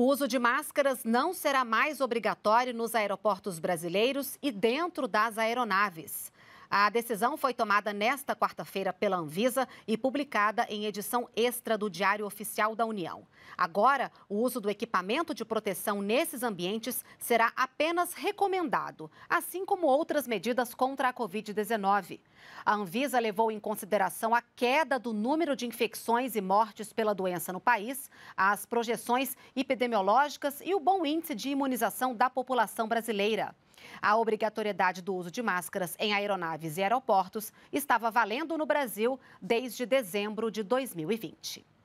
O uso de máscaras não será mais obrigatório nos aeroportos brasileiros e dentro das aeronaves. A decisão foi tomada nesta quarta-feira pela Anvisa e publicada em edição extra do Diário Oficial da União. Agora, o uso do equipamento de proteção nesses ambientes será apenas recomendado, assim como outras medidas contra a Covid-19. A Anvisa levou em consideração a queda do número de infecções e mortes pela doença no país, as projeções epidemiológicas e o bom índice de imunização da população brasileira. A obrigatoriedade do uso de máscaras em aeronaves aeronaves e aeroportos estava valendo no Brasil desde dezembro de 2020.